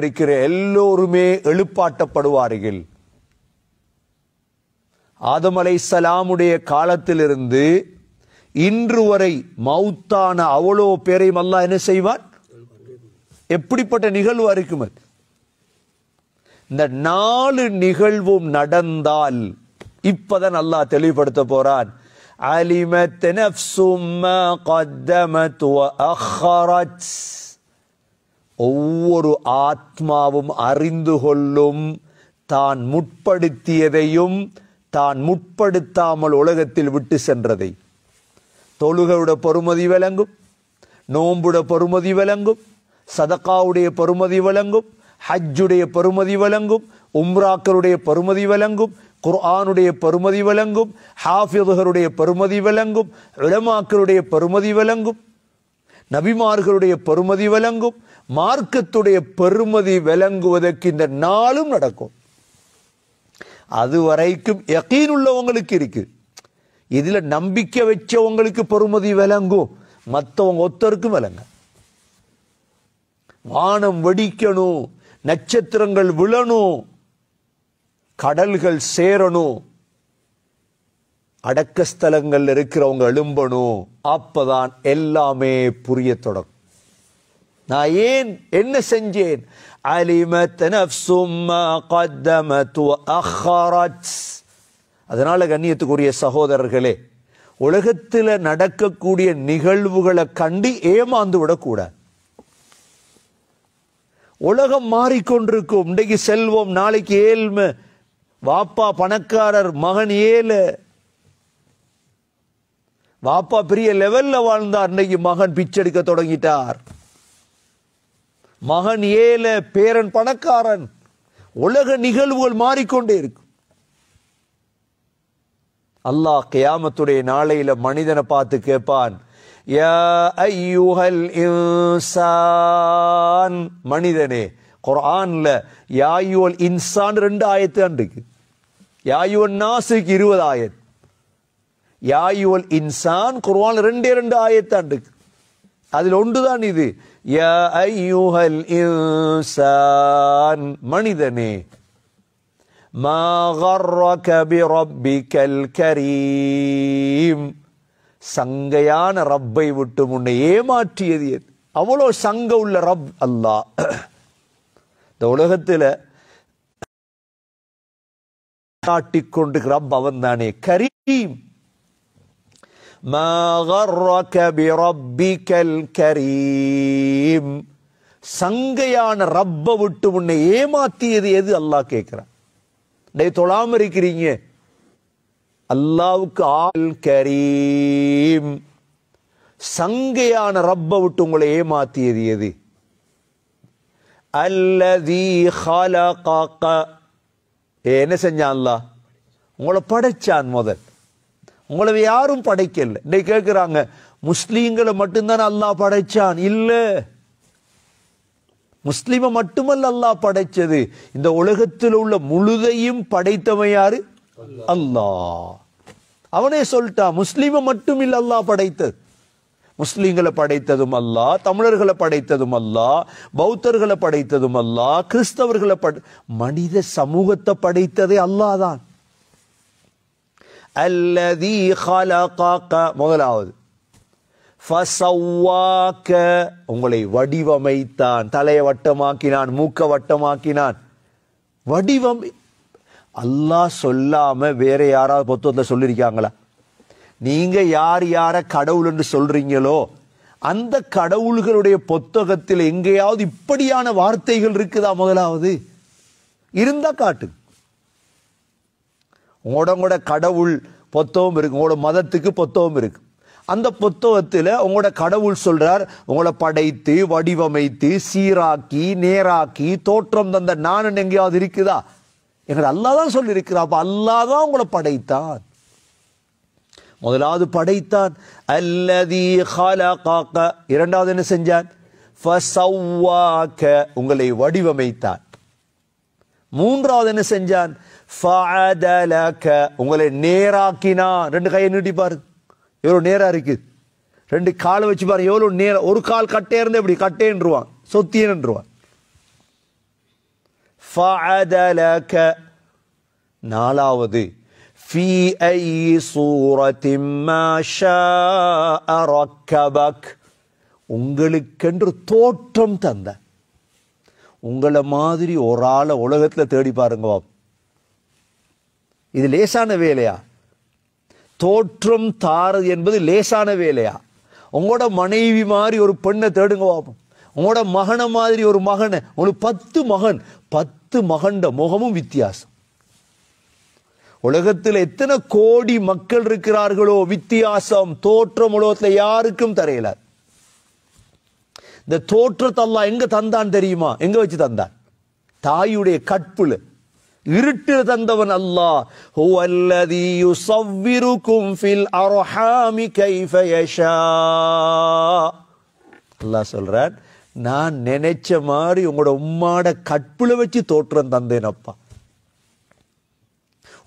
இருக்கிற எல்லோருமே எழுப்பாட்டப்படுவார்கள் ஆதம் அலை சலாமுடைய காலத்திலிருந்து இன்று வரை மவுத்தான அவ்வளோ பேரையும் அல்லா என்ன செய்வான் எப்படிப்பட்ட நிகழ்வு இருக்குமே இந்த நாலு நிகழ்வும் நடந்தால் இப்பதான் அல்லாஹ் தெளிவுபடுத்த போறான் அலிமத் கத்தமத் வ وأخرت ஒவ்வொரு ஆத்மாவும் அறிந்து கொள்ளும் தான் முற்படுத்தியதையும் தான் முற்படுத்தாமல் உலகத்தில் விட்டு சென்றதை தொழுகையுட பொறுமதி விளங்கும் நோம்புட பொறுமதி விளங்கும் சதக்காவுடைய பொறுமதி விளங்கும் ஹஜ்ஜுடைய பொறுமதி விளங்கும் உம்ராக்களுடைய பொறுமதி விளங்கும் குர்ஆனுடைய பொறுமதி விளங்கும் ஹாஃபிதுகருடைய பொறுமதி விளங்கும் இளமாக்கருடைய பொறுமதி விளங்கும் நபிமார்களுடைய பெருமதி விளங்கும் மார்க்கத்துடைய பெருமதி விளங்குவதற்கு இந்த நாளும் நடக்கும் அது வரைக்கும் யக்கீன் உள்ளவங்களுக்கு இருக்கு இதில் நம்பிக்கை வச்சவங்களுக்கு பெருமதி விளங்கும் மற்றவங்க ஒத்தருக்கும் விளங்க வானம் வெடிக்கணும் நட்சத்திரங்கள் விழணும் கடல்கள் சேரணும் அடக்கஸ்தலங்கள் இருக்கிறவங்க எழும்பணும் அப்பதான் எல்லாமே புரிய தொடங்கும் நான் ஏன் என்ன செஞ்சேன் அலிமத் அதனால கண்ணியத்துக்குரிய சகோதரர்களே உலகத்தில் நடக்கக்கூடிய நிகழ்வுகளை கண்டு ஏமாந்து விடக்கூடாது உலகம் மாறிக்கொண்டிருக்கும் இன்றைக்கு செல்வம் நாளைக்கு ஏழ்மை வாப்பா பணக்காரர் மகன் ஏழு வாப்பா பெரிய லெவல்ல வாழ்ந்தார் இன்னைக்கு மகன் பிச்செடுக்க தொடங்கிட்டார் மகன் ஏல பேரன் பணக்காரன் உலக நிகழ்வுகள் மாறிக்கொண்டே இருக்கு அல்லாஹ் கியாமத்துடைய நாளையில மனிதனை பார்த்து கேட்பான் மனிதனே குரான்ல யாயுவல் இன்சான் ரெண்டு ஆயத்து அன்றுக்கு யாயுவன் நாசுக்கு இருபது ஆயத்து யாயுவல் இன்சான் குர்வான் ரெண்டே ரெண்டு ஆயத்தான் இருக்கு அதில் ஒன்றுதான் இது யா ஐயூஹல் இன்சான் மனிதனே மா கர்ரக பி ரப்பிகல் கரீம் சங்கையான ரப்பை விட்டு முன்னை ஏமாற்றியது எது அவ்வளோ சங்க உள்ள ரப் அல்லா இந்த உலகத்தில் காட்டிக்கொண்டு ரப் அவன் தானே கரீம் ما غرك بربك الكريم சங்கையான ரப்ப விட்டு உன்னை ஏமாத்தியது எது அல்லாஹ் கேட்கிறான் டே தொழாம இருக்கிறீங்க அல்லாவுக்கு ஆல் கரீம் சங்கையான ரப்ப விட்டு உங்களை ஏமாத்தியது எது அல்லதி ஹலகாக்க என்ன செஞ்சான் அல்லாஹ் உங்களை படைச்சான் முதல் உங்களை யாரும் படைக்கல இன்னைக்கு கேட்குறாங்க முஸ்லீம்களை மட்டும்தான் அல்லாஹ் படைச்சான் இல்லை முஸ்லீமை மட்டுமல்ல அல்லாஹ் படைச்சது இந்த உலகத்தில் உள்ள முழுதையும் படைத்தவன் யாரு அல்லாஹ் அவனே சொல்லிட்டான் முஸ்லீமை மட்டும் இல்ல அல்லாஹ் படைத்தது முஸ்லீம்களை படைத்ததும் அல்லா தமிழர்களை படைத்ததும் அல்லா பௌத்தர்களை படைத்ததும் அல்லா கிறிஸ்தவர்களை மனித சமூகத்தை படைத்ததே அல்லாதான் அல்லதி முதலாவது ஃபசவ்வாக்க உங்களை வடிவமைத்தான் தலையை வட்டமாக்கினான் மூக்க வட்டமாக்கினான் வடிவம் அல்லாஹ் சொல்லாமல் வேற யாராவது புத்தகத்தில் சொல்லியிருக்காங்களா நீங்கள் யார் யாரை கடவுள் என்று சொல்கிறீங்களோ அந்த கடவுள்களுடைய புத்தகத்தில் எங்கேயாவது இப்படியான வார்த்தைகள் இருக்குதா முதலாவது இருந்தால் காட்டு உங்களோட கடவுள் பொத்தவும் இருக்கு உங்களோட மதத்துக்கு பொத்தவும் இருக்கு அந்த புத்தகத்தில் உங்களோட கடவுள் சொல்றார் உங்களை படைத்து வடிவமைத்து சீராக்கி நேராக்கி தோற்றம் தந்த நான் எங்கேயாவது இருக்குதா எங்களை அல்லா தான் சொல்லியிருக்கிறா அப்போ அல்லா தான் உங்களை படைத்தான் முதலாவது படைத்தான் அல்லதி இரண்டாவது என்ன செஞ்சான் உங்களை வடிவமைத்தான் மூன்றாவது என்ன செஞ்சான் உங்களை நேராக்கினா ரெண்டு கையை நீட்டி பாரு எவ்வளோ நேராக இருக்கு ரெண்டு காலை வச்சு பாரு எவ்வளோ நேரம் ஒரு கால் கட்டே இருந்து எப்படி கட்டேன்றுவான் சொத்தியன்றுவான் நாலாவது உங்களுக்கென்று தோற்றம் தந்தேன் உங்களை மாதிரி ஒரு ஆளை உலகத்தில் தேடி பாருங்க பாப் இது லேசான வேலையா தோற்றம் தாரது என்பது லேசான வேலையா உங்களோட மனைவி மாதிரி ஒரு பெண்ணை தேடுங்க பாப்போம் உங்களோட மகனை மாதிரி ஒரு மகனை உங்களுக்கு பத்து மகன் பத்து மகண்ட முகமும் வித்தியாசம் உலகத்தில் எத்தனை கோடி மக்கள் இருக்கிறார்களோ வித்தியாசம் தோற்றம் உலகத்தில் யாருக்கும் தரையில்லை இந்த தோற்றத்தை அல்லா எங்க தந்தான் தெரியுமா எங்க வச்சு தந்தான் தாயுடைய கற்புல இருட்டில் தந்தவன் அல்லாஹ் ஹுவல்லதி யுஸவ்விருக்கும் ஃபில் அர்ஹாமி கைஃப யஷா அல்லாஹ் சொல்றார் நான் நினைச்ச மாதிரி உங்களோட உம்மாட கற்புல வச்சு தோற்றம் தந்தேனப்பா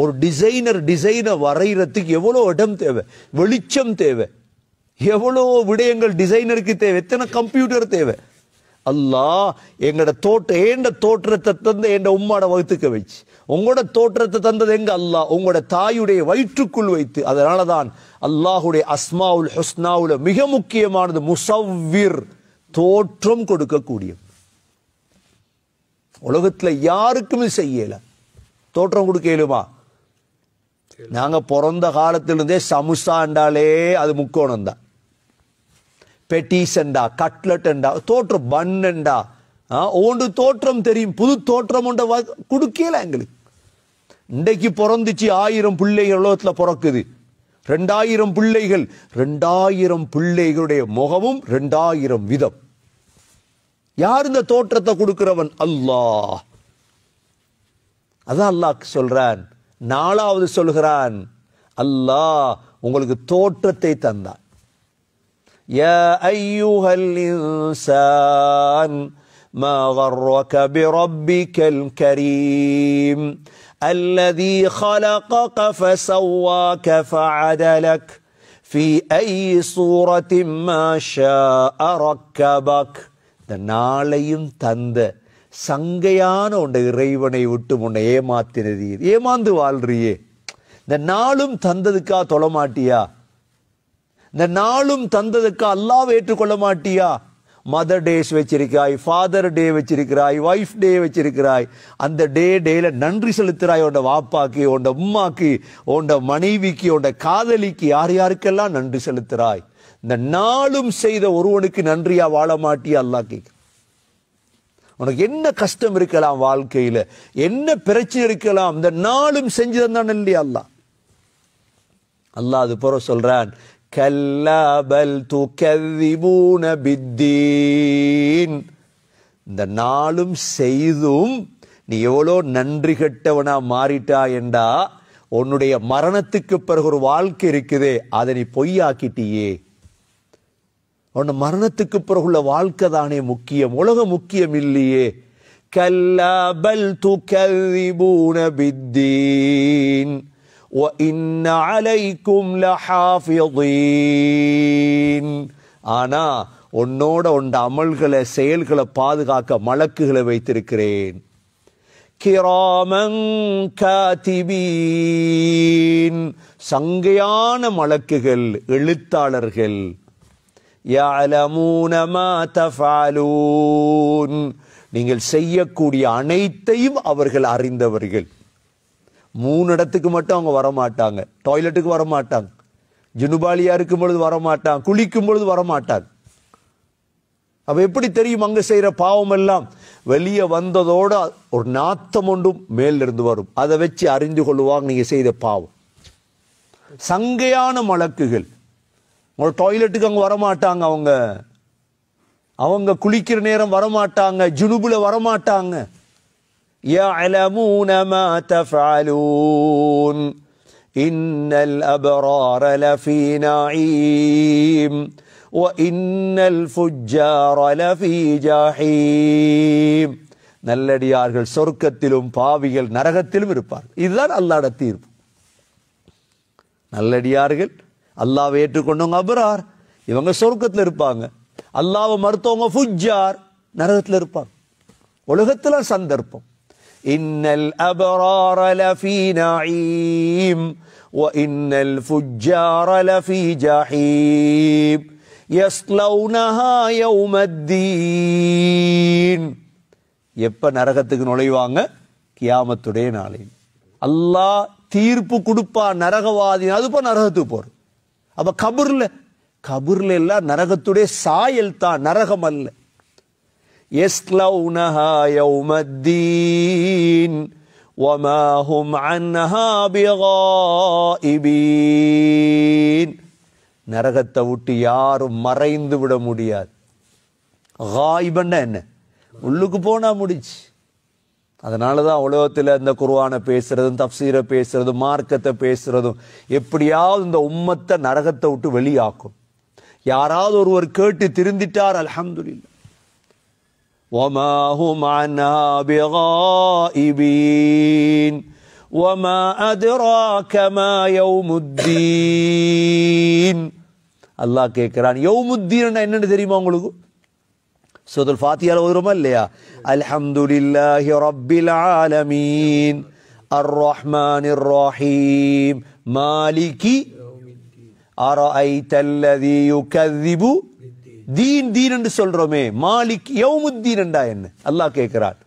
ஒரு டிசைனர் டிசைனை வரைகிறதுக்கு எவ்வளோ இடம் தேவை வெளிச்சம் தேவை எவ்வளோ விடயங்கள் டிசைனருக்கு தேவை எத்தனை கம்ப்யூட்டர் தேவை அல்லா எங்களோட தோட்ட ஏண்ட தோற்றத்தை தந்து என் உம்மாட வகுத்துக்க வச்சு உங்களோட தோற்றத்தை தந்தது எங்க அல்லா உங்களோட தாயுடைய வயிற்றுக்குள் வைத்து அதனால தான் அல்லாஹுடைய அஸ்மாவுல் ஹுஸ்னாவுல மிக முக்கியமானது முசவ்விர் தோற்றம் கொடுக்கக்கூடிய உலகத்தில் யாருக்குமே செய்யல தோற்றம் கொடுக்கலுமா நாங்கள் பிறந்த காலத்திலிருந்தே சமுசா என்றாலே அது முக்கோணம் தான் கட்லட் என்றா தோற்றம் என்றா ஓண்டு தோற்றம் தெரியும் புது தோற்றம் கொடுக்கல எங்களுக்கு இன்றைக்கு பிறந்துச்சு ஆயிரம் பிள்ளைகள் உலகத்தில் பிறக்குது ரெண்டாயிரம் பிள்ளைகள் ரெண்டாயிரம் பிள்ளைகளுடைய முகமும் ரெண்டாயிரம் விதம் யார் இந்த தோற்றத்தை கொடுக்கிறவன் அல்லாஹ் அதான் அல்லாஹ் சொல்றான் நாலாவது சொல்கிறான் அல்லாஹ் உங்களுக்கு தோற்றத்தை தந்தான் يا أيها الإنسان ما غرك بربك الكريم الذي خلقك فسواك فعدلك في أي صورة ما شاء ركبك இந்த நாளையும் தந்த சங்கையான உண்ட இறைவனை விட்டு உன்னை ஏமாத்தினது ஏமாந்து வாழ்றியே இந்த நாளும் தந்ததுக்கா தொலைமாட்டியா இந்த நாளும் தந்ததுக்கு அல்லாஹ் ஏற்றுக்கொள்ள மாட்டியா மதர் டேஸ் வச்சிருக்கிறாய் ஃபாதர் டே வச்சிருக்கிறாய் ஒய்ஃப் டே வச்சிருக்கிறாய் அந்த டே டேல நன்றி செலுத்துறாய் உண்ட வாப்பாக்கு உண்ட உம்மாக்கு உண்ட மனைவிக்கு உண்ட காதலிக்கு யார் யாருக்கெல்லாம் நன்றி செலுத்துறாய் இந்த நாளும் செய்த ஒருவனுக்கு நன்றியா வாழ மாட்டியா அல்லா கேட்க உனக்கு என்ன கஷ்டம் இருக்கலாம் வாழ்க்கையில என்ன பிரச்சனை இருக்கலாம் இந்த நாளும் தந்தான் இல்லையா அல்லா அல்லாஹ் அது போற சொல்றான் கல்லா பல் துகதிபூன பித்தீன் இந்த நாளும் செய்தும் நீ எவ்வளோ நன்றி கெட்டவனா மாறிட்டா என்றா உன்னுடைய மரணத்துக்கு பிறகு ஒரு வாழ்க்கை இருக்குதே அதை நீ பொய்யாக்கிட்டியே உன் மரணத்துக்கு பிறகுள்ள வாழ்க்கை தானே முக்கியம் உலக முக்கியம் இல்லையே கல்லா பல் துகதிபூன பித்தீன் وَإِنَّ عَلَيْكُمْ لَحَافِظِينَ ஆனா உன்னோட உண்ட அமல்களை செயல்களை பாதுகாக்க மலக்குகளை வைத்திருக்கிறேன் கிராமங் காத்திபீன் சங்கையான மலக்குகள் எழுத்தாளர்கள் يعلمون ما நீங்கள் செய்யக்கூடிய அனைத்தையும் அவர்கள் அறிந்தவர்கள் மூணு இடத்துக்கு மட்டும் அவங்க வரமாட்டாங்க டாய்லெட்டுக்கு வரமாட்டாங்க ஜினுபாலியா இருக்கும் பொழுது மாட்டாங்க குளிக்கும் பொழுது மாட்டாங்க அப்ப எப்படி தெரியும் அங்க செய்யற பாவம் எல்லாம் வெளியே வந்ததோட ஒரு நாத்தம் ஒன்றும் மேலிருந்து வரும் அதை வச்சு அறிந்து கொள்ளுவாங்க நீங்க செய்த பாவம் சங்கையான மலக்குகள் உங்க டாய்லெட்டுக்கு அங்கே வரமாட்டாங்க அவங்க அவங்க குளிக்கிற நேரம் வரமாட்டாங்க ஜுனுபுல வரமாட்டாங்க يعلمون ما تفعلون إن الأبرار لفي نعيم وإن الفجار لفي جحيم நல்லடியார்கள் சொர்க்கத்திலும் பாவிகள் நரகத்திலும் இருப்பார் இதுதான் அல்லாட தீர்ப்பு நல்லடியார்கள் அல்லாவை ஏற்றுக்கொண்டவங்க அபரார் இவங்க சொர்க்கத்தில் இருப்பாங்க அல்லாவை மறுத்தவங்க ஃபுஜ்ஜார் நரகத்தில் இருப்பாங்க உலகத்தில் சந்தர்ப்பம் إن الأبرار لفي نعيم وإن الفجار لفي جحيم يصلونها يوم الدين எப்ப நரகத்துக்கு நுழைவாங்க கியாமத்துடைய நாளில் அல்லாஹ் தீர்ப்பு கொடுப்பா நரகவாதி அதுப்போ நரகத்துக்கு போற அப்ப கபூர்ல கபூர்ல எல்லாம் நரகத்துடைய சாயல் தான் நரகம் அல்ல يصلونها يوم الدين وما هم عنها بغائبين நரகத்தை விட்டு யாரும் மறைந்து விட முடியாது காய்பன்னா என்ன உள்ளுக்கு போனால் முடிச்சு அதனால தான் உலகத்தில் இந்த குருவானை பேசுகிறதும் தப்சீரை பேசுகிறதும் மார்க்கத்தை பேசுகிறதும் எப்படியாவது இந்த உம்மத்தை நரகத்தை விட்டு வெளியாக்கும் யாராவது ஒருவர் கேட்டு திருந்திட்டார் அலமதுல்லா وما هم عنها بغائبين وما أدراك ما يوم الدين الله கேட்கிறான் يوم الدين என்னன்னு தெரியுமா உங்களுக்கு சூரத்துல் ஃபாத்தியால ஓதுறோமா இல்லையா அல்ஹம்துலில்லாஹி ரப்பில் ஆலமீன் அர்ரஹ்மானிர் ரஹீம் மாலிகி அரஐத அல்லதி யுகذிபு தீன் தீன் என்று சொல்றோமே மாலிக் யௌமுத்தீன் என்றா என்ன அல்லாஹ் கேட்கிறான்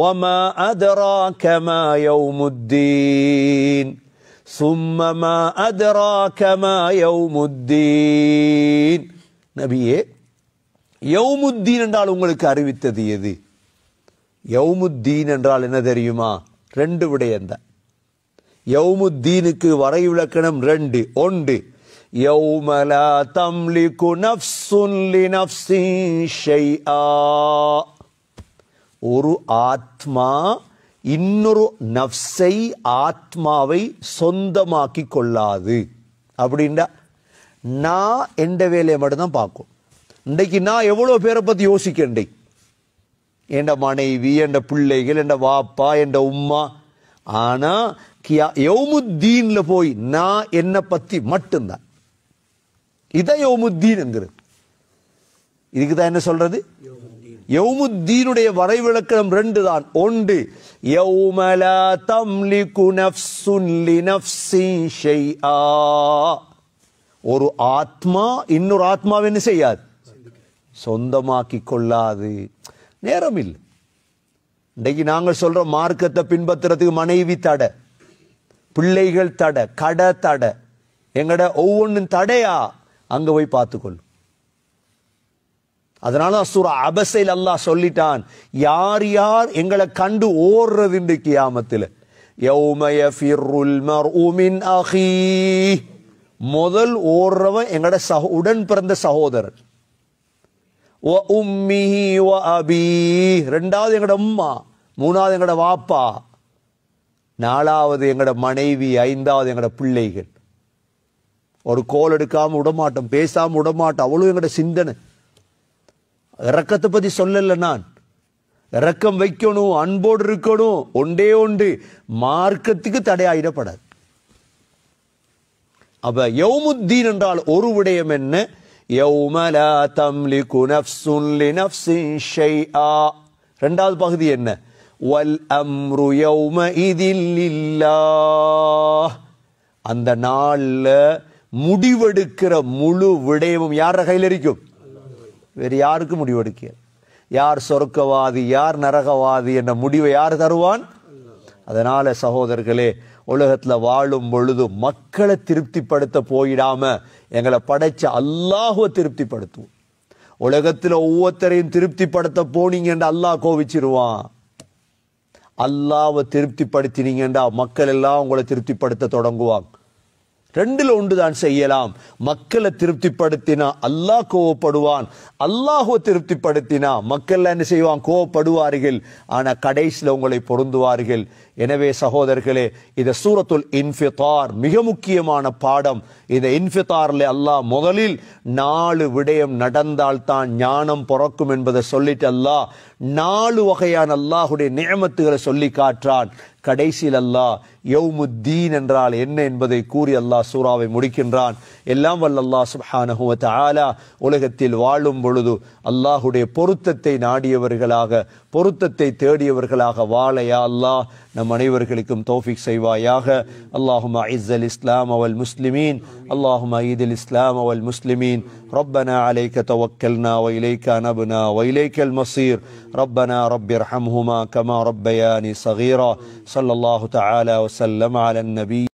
وما أدراك ما يوم الدين ثم ما أدراك ما يوم الدين நபியே யௌமுத்தீன் என்றால் உங்களுக்கு அறிவித்தது எது யௌமுத்தீன் என்றால் என்ன தெரியுமா ரெண்டு விடயம்தான் யௌமுத்தீனுக்கு வரைவிலக்கணம் ரெண்டு ஒன்று يوم لا تملك نفس لنفس شيئا ஒரு ஆத்மா இன்னொரு நஃப்ஸை ஆத்மாவை சொந்தமாக்கி கொள்ளாது அப்படின்டா நான் எந்த வேலையை மட்டும்தான் பார்க்கும் இன்றைக்கு நான் எவ்வளோ பேரை பற்றி யோசிக்கின்றே என் மனைவி என் பிள்ளைகள் என் வாப்பா என் உம்மா ஆனால் கியா எவுமுத்தீனில் போய் நான் என்னை பற்றி மட்டும்தான் இதை யோமுத்தீன் இதுக்கு தான் என்ன சொல்றது வரை வரைவிலக்கணம் ரெண்டு தான் ஒன்று யௌமலா தம்லிகு ஒரு ஆத்மா இன்னொரு ஆத்மாவை என்ன செய்யாது சொந்தமாக்கி கொள்ளாது நேரம் இல்லை இன்றைக்கு நாங்கள் சொல்ற மார்க்கத்தை பின்பற்றுறதுக்கு மனைவி தடை பிள்ளைகள் தடை கடை தடை எங்கட ஒவ்வொன்றும் தடையா அங்கே போய் பார்த்துக்கொள்ளும் அதனால அசுர அபசையில் அல்லாஹ் சொல்லிட்டான் யார் யார் எங்களை கண்டு ஓடுறது இந்த கியாமத்தில் முதல் ஓடுறவன் எங்களோட சகோ உடன் பிறந்த சகோதரர் ரெண்டாவது எங்களோட அம்மா மூணாவது எங்களோட வாப்பா நாலாவது எங்களோட மனைவி ஐந்தாவது எங்களோட பிள்ளைகள் ஒரு கோல் எடுக்காமல் விடமாட்டோம் பேசாமல் விடமாட்டோம் அவ்வளோ எங்களோட சிந்தனை இறக்கத்தை பற்றி சொல்லலை நான் இறக்கம் வைக்கணும் அன்போடு இருக்கணும் ஒன்றே ஒன்று மார்க்கத்துக்கு தடையாயிடப்படாது அப்ப யௌமுத்தீன் என்றால் ஒரு விடயம் என்ன இரண்டாவது தம்லி ரெண்டாவது பகுதி என்ன வல் அம்ரு இதில் அந்த நாளில் முடிவெடுக்கிற முழு விடயமும் யார் கையில் இருக்கும் வேறு யாருக்கு முடிவெடுக்க யார் சொர்க்கவாதி யார் நரகவாதி என்ற முடிவை யார் தருவான் அதனால சகோதரர்களே உலகத்தில் வாழும் பொழுது மக்களை திருப்திப்படுத்த போயிடாம எங்களை படைச்ச அல்லாஹுவை திருப்திப்படுத்துவோம் உலகத்தில் ஒவ்வொருத்தரையும் திருப்திப்படுத்த என்று அல்லாஹ் கோவிச்சிருவான் அல்லாவை திருப்திப்படுத்தினீங்கன்றா மக்கள் எல்லாம் உங்களை திருப்திப்படுத்த தொடங்குவாங்க ரெண்டில் ஒன்றுதான் செய்யலாம் மக்களை திருப்திப்படுத்தினா அல்லாஹ் கோவப்படுவான் அல்லாஹோ திருப்திப்படுத்தினா மக்கள் என்ன செய்வான் கோவப்படுவார்கள் ஆனா கடைசியில் உங்களை பொருந்துவார்கள் எனவே சகோதரர்களே இந்த சூரத்துல் இன்ஃபிதார் மிக முக்கியமான பாடம் இந்த இன்ஃபிதார்ல அல்லாஹ் முதலில் நாலு விடயம் நடந்தால்தான் ஞானம் பிறக்கும் என்பதை சொல்லிட்டு அல்லாஹ் நாலு வகையான அல்லாஹுடைய நியமத்துகளை சொல்லி காற்றான் கடைசியில் அல்லாஹ் யௌமுத்தீன் என்றால் என்ன என்பதை கூறி அல்லாஹ் சூறாவை முடிக்கின்றான் எல்லாம் வல்ல அல்லாஹ் சுப்ஹானஹுவ தாலா உலகத்தில் வாழும் பொழுது அல்லாஹுடைய பொருத்தத்தை நாடியவர்களாக பொருத்தத்தை தேடியவர்களாக வாழையா அல்லாஹ் நம் அனைவர்களுக்கும் தௌஃபிக் செய்வாயாக அல்லாஹும் அஇஸ்ஸல் இஸ்லாம் அவல் முஸ்லிமீன் அல்லாஹும் அயீத் இஸ்லாம் அவல் முஸ்லிமீன் ربنا عليك توكلنا وإليك نبنا وإليك المصير ربنا رب ارحمهما كما ربياني صغيرا صلى الله تعالى وسلم على النبي